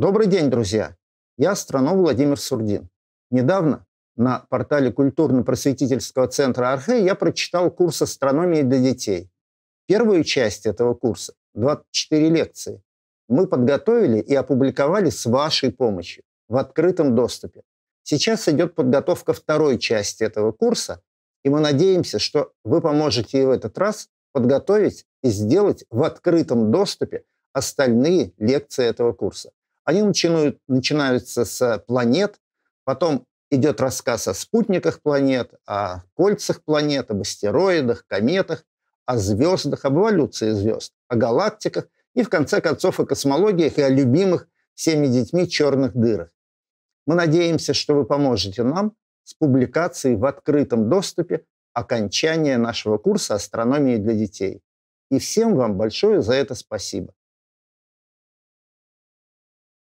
Добрый день, друзья! Я Странов Владимир Сурдин. Недавно на портале культурно-просветительского центра Архе я прочитал курс астрономии для детей. Первую часть этого курса, 24 лекции, мы подготовили и опубликовали с вашей помощью в открытом доступе. Сейчас идет подготовка второй части этого курса, и мы надеемся, что вы поможете и в этот раз подготовить и сделать в открытом доступе остальные лекции этого курса. Они начинают, начинаются с планет, потом идет рассказ о спутниках планет, о кольцах планет, об астероидах, кометах, о звездах, об эволюции звезд, о галактиках и, в конце концов, о космологиях и о любимых всеми детьми черных дырах. Мы надеемся, что вы поможете нам с публикацией в открытом доступе окончания нашего курса «Астрономия для детей». И всем вам большое за это спасибо.